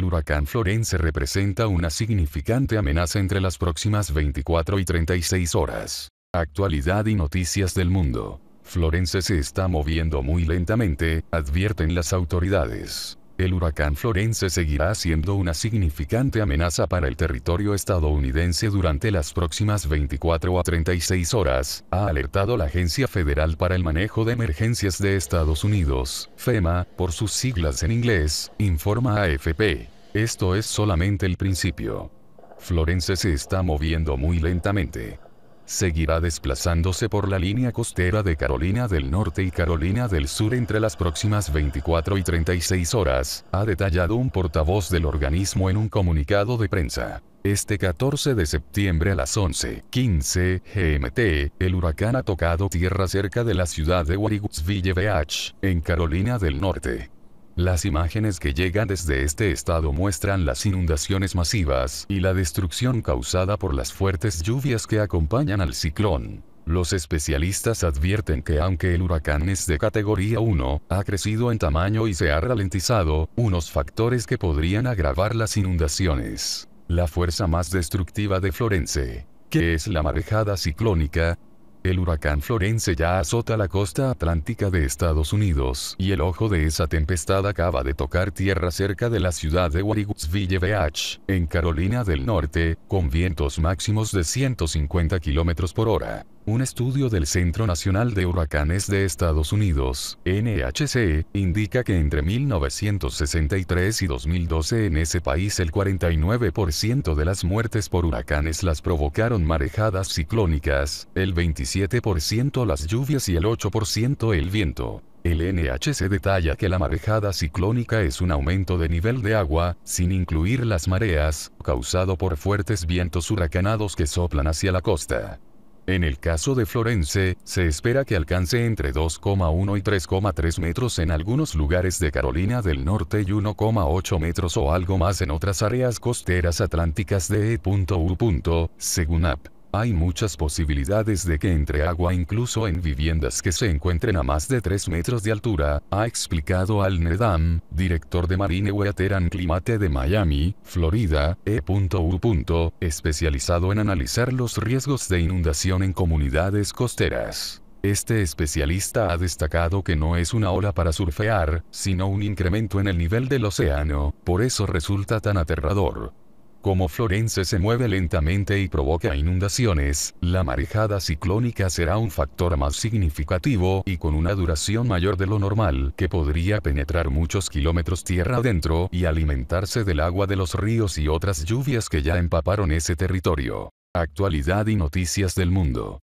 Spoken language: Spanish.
el huracán Florence representa una significante amenaza entre las próximas 24 y 36 horas. Actualidad y noticias del mundo. Florence se está moviendo muy lentamente, advierten las autoridades el huracán Florence seguirá siendo una significante amenaza para el territorio estadounidense durante las próximas 24 a 36 horas, ha alertado la Agencia Federal para el Manejo de Emergencias de Estados Unidos, FEMA, por sus siglas en inglés, informa AFP. Esto es solamente el principio. Florence se está moviendo muy lentamente seguirá desplazándose por la línea costera de Carolina del Norte y Carolina del Sur entre las próximas 24 y 36 horas, ha detallado un portavoz del organismo en un comunicado de prensa. Este 14 de septiembre a las 11.15 GMT, el huracán ha tocado tierra cerca de la ciudad de Beach, en Carolina del Norte. Las imágenes que llegan desde este estado muestran las inundaciones masivas y la destrucción causada por las fuertes lluvias que acompañan al ciclón. Los especialistas advierten que aunque el huracán es de categoría 1, ha crecido en tamaño y se ha ralentizado, unos factores que podrían agravar las inundaciones. La fuerza más destructiva de Florence, que es la marejada ciclónica, el huracán Florence ya azota la costa atlántica de Estados Unidos y el ojo de esa tempestad acaba de tocar tierra cerca de la ciudad de Warwicksville Beach, en Carolina del Norte, con vientos máximos de 150 km por hora. Un estudio del Centro Nacional de Huracanes de Estados Unidos, NHC, indica que entre 1963 y 2012 en ese país el 49% de las muertes por huracanes las provocaron marejadas ciclónicas, el 27% las lluvias y el 8% el viento. El NHC detalla que la marejada ciclónica es un aumento de nivel de agua, sin incluir las mareas, causado por fuertes vientos huracanados que soplan hacia la costa. En el caso de Florence, se espera que alcance entre 2,1 y 3,3 metros en algunos lugares de Carolina del Norte y 1,8 metros o algo más en otras áreas costeras atlánticas de E.U. según AP. Hay muchas posibilidades de que entre agua incluso en viviendas que se encuentren a más de 3 metros de altura, ha explicado Al Nedam, director de Marine Weather and Climate de Miami, Florida, E.U. especializado en analizar los riesgos de inundación en comunidades costeras. Este especialista ha destacado que no es una ola para surfear, sino un incremento en el nivel del océano, por eso resulta tan aterrador. Como Florence se mueve lentamente y provoca inundaciones, la marejada ciclónica será un factor más significativo y con una duración mayor de lo normal que podría penetrar muchos kilómetros tierra adentro y alimentarse del agua de los ríos y otras lluvias que ya empaparon ese territorio. Actualidad y noticias del mundo.